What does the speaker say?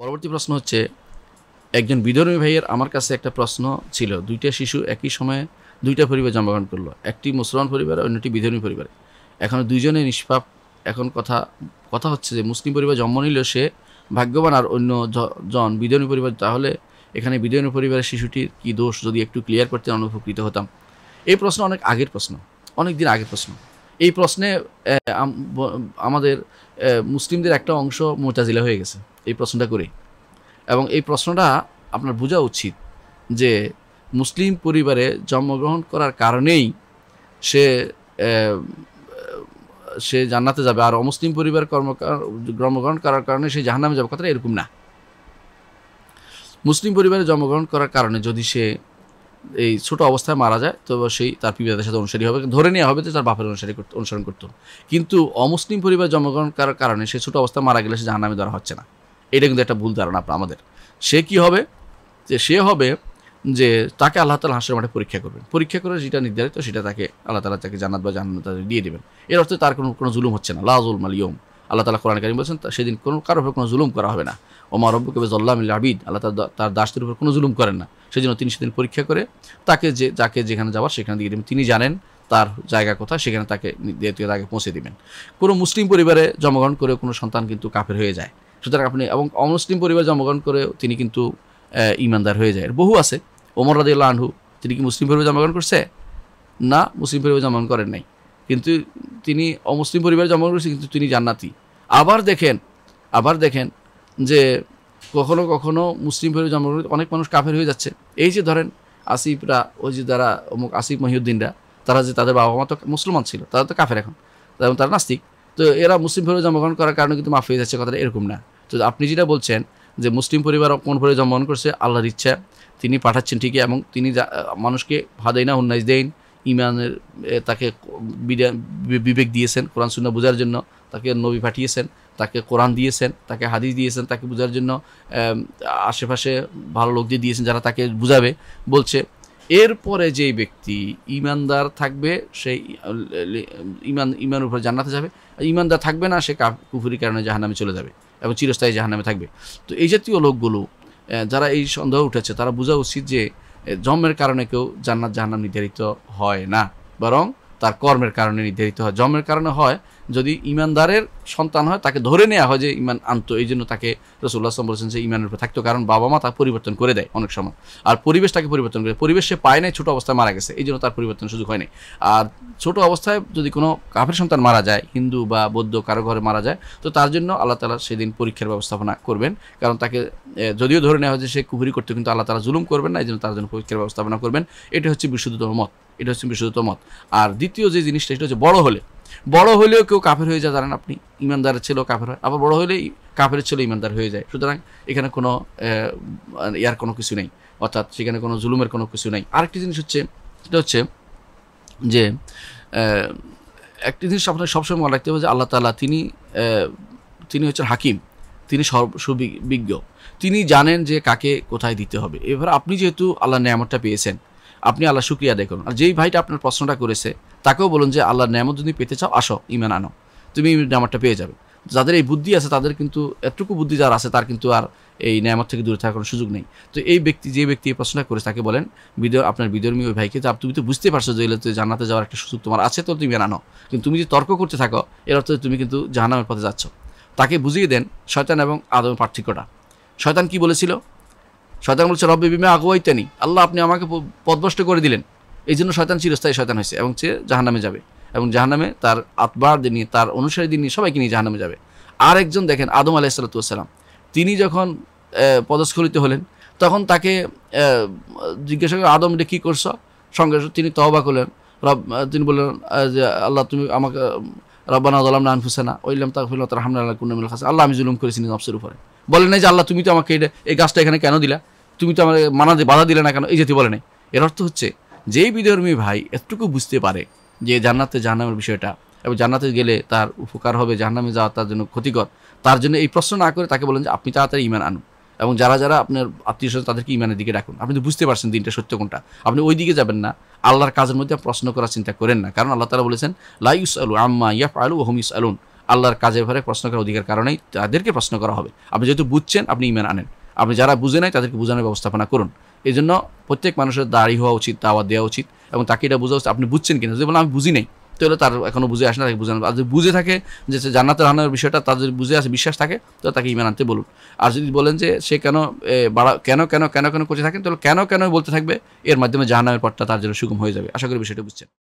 পরবর্তী প্রশ্ন হচ্ছে একজন বিধর্মী ভাইয়ের আমার কাছে একটা প্রশ্ন ছিল দুইটা শিশু একই সময়ে দুইটা পরিবার জন্মগ্রহণ করলো একটি মুসলমান পরিবার অন্যটি বিধর্মী পরিবার এখন দুইজনে নিষ্পাপ এখন কথা কথা হচ্ছে যে মুসলিম পরিবার জন্ম নিল সে ভাগ্যবান আর অন্য জন বিধর্মী পরিবার তাহলে এখানে বিধর্মী পরিবারের শিশুটির কি দোষ যদি একটু ক্লিয়ার করতে অনুপকৃত হতাম এই প্রশ্ন অনেক আগের প্রশ্ন অনেক দিন আগের প্রশ্ন এই প্রশ্নে আমাদের মুসলিমদের একটা অংশ মোটাজিলা হয়ে গেছে এই প্রশ্নটা করে এবং এই প্রশ্নটা আপনার বোঝা উচিত যে মুসলিম পরিবারে জন্মগ্রহণ করার কারণেই সে সে জান্নাতে যাবে আর অমুসলিম পরিবার কর্ম জন্মগ্রহণ করার কারণে সে জাহান্নামে যাবে কথাটা এরকম না মুসলিম পরিবারে জন্মগ্রহণ করার কারণে যদি সে এই ছোট অবস্থায় মারা যায় তো সেই তার পিতাদের সাথে অনুসারী হবে ধরে নেওয়া হবে যে তার বাপের অনুসারী অনুসরণ করতো কিন্তু অমুসলিম পরিবার জন্মগ্রহণ করার কারণে সে ছোট অবস্থায় মারা গেলে সে জাহান্নামে ধরা হচ্ছে না এটা কিন্তু একটা ভুল ধারণা আপনার আমাদের সে কি হবে যে সে হবে যে তাকে আল্লাহ তালা হাসের মাঠে পরীক্ষা করবেন পরীক্ষা করে যেটা নির্ধারিত সেটা তাকে আল্লাহ তালা তাকে জান্নাত বা জান্নাত দিয়ে দেবেন এর অর্থে তার কোনো কোনো জুলুম হচ্ছে না লাজুল মালিয়ম আল্লাহ তালা কোরআন কারিম বলছেন সেদিন কোনো কারোর উপর কোনো জুলুম করা হবে না ওমা রব্বুকে জল্লাম আবিদ আল্লাহ তার দাসদের উপর কোনো জুলুম করেন না সেই জন্য তিনি সেদিন পরীক্ষা করে তাকে যে যাকে যেখানে যাওয়ার সেখানে দিয়ে দেবেন তিনি জানেন তার জায়গা কোথায় সেখানে তাকে দ্বিতীয় আগে পৌঁছে দিবেন কোনো মুসলিম পরিবারে জন্মগ্রহণ করে কোনো সন্তান কিন্তু কাফের হয়ে যায় সুতরাং আপনি এবং অমুসলিম পরিবারে জন্মগ্রহণ করে তিনি কিন্তু ইমানদার হয়ে যায় বহু আছে ওমর রাদিউল্লাহ আনহু তিনি কি মুসলিম পরিবারে জন্মগ্রহণ করছে না মুসলিম পরিবারে জন্মগ্রহণ করেন নাই কিন্তু তিনি অমুসলিম পরিবারে জন্মগ্রহণ করছে কিন্তু তিনি জান্নাতি আবার দেখেন আবার দেখেন যে কখনো কখনো মুসলিম হয়ে জন্মগ্রহণ অনেক মানুষ কাফের হয়ে যাচ্ছে এই যে ধরেন আসিফরা ওই যে যারা অমুক আসিফ মহিউদ্দিনরা তারা যে তাদের বাবা মা তো মুসলমান ছিল তারা তো কাফের এখন এবং তারা নাস্তিক তো এরা মুসলিম পরিবারে জন্মগ্রহণ করার কারণে কিন্তু মাফ হয়ে যাচ্ছে কথাটা এরকম না তো আপনি যেটা বলছেন যে মুসলিম পরিবার কোন পরিবার জন্মগ্রহণ করছে আল্লাহর ইচ্ছা তিনি পাঠাচ্ছেন ঠিকই এবং তিনি মানুষকে ভাদাই না উন্নয়স দেয় ইমানের তাকে বিবেক দিয়েছেন কোরআন শূন্য বোঝার জন্য তাকে নবী পাঠিয়েছেন তাকে কোরআন দিয়েছেন তাকে হাদিস দিয়েছেন তাকে বোঝার জন্য আশেপাশে ভালো লোক দিয়ে দিয়েছেন যারা তাকে বুঝাবে বলছে এরপরে যেই ব্যক্তি ইমানদার থাকবে সেই ইমান ইমানের উপরে জান্নাতে যাবে আর ইমানদার থাকবে না সে কুফুরির কারণে জাহান্নামে চলে যাবে এবং চিরস্থায়ী জাহান্নামে থাকবে তো এই জাতীয় লোকগুলো যারা এই সন্দেহ উঠেছে তারা বোঝা উচিত যে জন্মের কারণে কেউ জান্নাত জাহান্নাম নির্ধারিত হয় না বরং তার কর্মের কারণে নির্ধারিত হয় জন্মের কারণে হয় যদি ইমানদারের সন্তান হয় তাকে ধরে নেওয়া হয় যে ইমান আনতো এই জন্য তাকে রসুল্লাহ আসলাম বলেছেন যে ইমানের উপরে থাকতো কারণ বাবা মা তাকে পরিবর্তন করে দেয় অনেক সময় আর পরিবেশ তাকে পরিবর্তন করে পরিবেশ সে পায় নাই ছোটো অবস্থায় মারা গেছে এই জন্য তার পরিবর্তন সুযোগ হয়নি আর ছোট অবস্থায় যদি কোনো কাফের সন্তান মারা যায় হিন্দু বা বৌদ্ধ কারো ঘরে মারা যায় তো তার জন্য আল্লাহ তালা সেদিন পরীক্ষার ব্যবস্থাপনা করবেন কারণ তাকে যদিও ধরে নেওয়া হয় যে সে কুহুরি করতে কিন্তু আল্লাহ তালা জুলুম করবেন না এই জন্য তার জন্য পরীক্ষার ব্যবস্থাপনা করবেন এটা হচ্ছে বিশুদ্ধ মত এটা হচ্ছে বিশুদ্ধ মত আর দ্বিতীয় যে জিনিসটা সেটা হচ্ছে বড় হলে বড় হলেও কেউ কাফের হয়ে যায় জানেন আপনি ইমানদার ছিল কাফের হয় আবার বড় হলেই কাফের ছিল ইমানদার হয়ে যায় সুতরাং এখানে কোনো মানে ইয়ার কোনো কিছু নেই অর্থাৎ সেখানে কোনো জুলুমের কোনো কিছু নেই আরেকটি জিনিস হচ্ছে সেটা হচ্ছে যে একটি জিনিস আপনাকে সবসময় মনে রাখতে হবে যে আল্লাহ তালা তিনি তিনি হচ্ছেন হাকিম তিনি সর্ব সুবিজ্ঞ তিনি জানেন যে কাকে কোথায় দিতে হবে এবার আপনি যেহেতু আল্লাহ নেয়ামতটা পেয়েছেন আপনি আল্লাহ শুক্রিয়া দেখুন আর যেই ভাইটা আপনার প্রশ্নটা করেছে তাকেও বলুন যে আল্লাহর ন্যামত যদি পেতে চাও আসো ইমান আনো তুমি নামারটা পেয়ে যাবে যাদের এই বুদ্ধি আছে তাদের কিন্তু এতটুকু বুদ্ধি যার আছে তার কিন্তু আর এই ন্যায়ামত থেকে দূরে থাকার সুযোগ নেই তো এই ব্যক্তি যে ব্যক্তি এই প্রশ্নটা করেছে তাকে বলেন বিদর আপনার বিদর্মী ওই ভাইকে তো তুমি তো বুঝতে পারছো যে এলে জানাতে যাওয়ার একটা সুযোগ তোমার আছে তো তুমি আনো কিন্তু তুমি যদি তর্ক করতে থাকো এর অর্থ তুমি কিন্তু জাহানামের পথে যাচ্ছ তাকে বুঝিয়ে দেন শয়তান এবং আদমের পার্থক্যটা শয়তান কি বলেছিল শয়তান বলছে রব্বি বিমা আগুয়াইতানি আল্লাহ আপনি আমাকে পদভস্ত করে দিলেন এই জন্য শয়তান চিরস্থায়ী শয়তান হয়েছে এবং সে জাহানামে যাবে এবং জাহান্নামে তার আতবার দিন নিয়ে তার অনুসারী নিয়ে সবাইকে নিয়ে জাহানামে যাবে আর একজন দেখেন আদম আলাহিসাল্লাতুসাল্লাম তিনি যখন পদস্খলিত হলেন তখন তাকে জিজ্ঞাসা করে আদম এটা কী করছ সঙ্গে তিনি তহবা করলেন রব তিনি বললেন যে আল্লাহ তুমি আমাকে রব্বানা আদালাম নান হুসেনা ওইলাম তাকফিল তার হামলা আল্লাহ কুন্নামিল খাস আল্লাহ আমি জুলুম করেছি নফসের উপরে বলেন এই যে আল্লাহ তুমি তো আমাকে এটা এই গাছটা এখানে কেন দিলা তুমি তো আমাকে মানাতে বাধা দিলে না কেন এই জাতি বলে নাই এর অর্থ হচ্ছে যেই বিধর্মী ভাই এতটুকু বুঝতে পারে যে জান্নাতে জাহান্নামের বিষয়টা এবং জান্নাতে গেলে তার উপকার হবে জাহান্নামে যাওয়া তার জন্য ক্ষতিকর তার জন্য এই প্রশ্ন না করে তাকে বলেন যে আপনি তাড়াতাড়ি ইমান আনুন এবং যারা যারা আপনার আত্মীয় স্বজন তাদেরকে ইমানের দিকে রাখুন আপনি তো বুঝতে পারছেন দিনটা সত্য কোনটা আপনি ওই দিকে যাবেন না আল্লাহর কাজের মধ্যে প্রশ্ন করার চিন্তা করেন না কারণ আল্লাহ তালা বলেছেন লাইউস আলু আম্মা ইয়াফ আলু ওহম ইস আলুন আল্লাহর কাজের ঘরে প্রশ্ন করার অধিকার কারণেই তাদেরকে প্রশ্ন করা হবে আপনি যেহেতু বুঝছেন আপনি ইমান আনেন আপনি যারা বুঝে নেয় তাদেরকে বোঝানোর ব্যবস্থাপনা করুন এই জন্য প্রত্যেক মানুষের দাঁড়িয়ে হওয়া উচিত দাওয়া দেওয়া উচিত এবং তাকে এটা বোঝা উচিত আপনি বুঝছেন কিনা যদি বলেন আমি বুঝি নাই তাহলে তার এখনও বুঝে আসে না তাকে বোঝানো আর যদি বুঝে থাকে যে জান্নাতের হানার বিষয়টা তার যদি বুঝে আসে বিশ্বাস থাকে তো তাকে ইমান আনতে বলুন আর যদি বলেন যে সে কেন বাড়া কেন কেন কেন কেন করতে থাকেন তাহলে কেন কেন বলতে থাকবে এর মাধ্যমে জাহান্নামের পথটা তার জন্য সুগম হয়ে যাবে আশা করি বিষয়টা বুঝছেন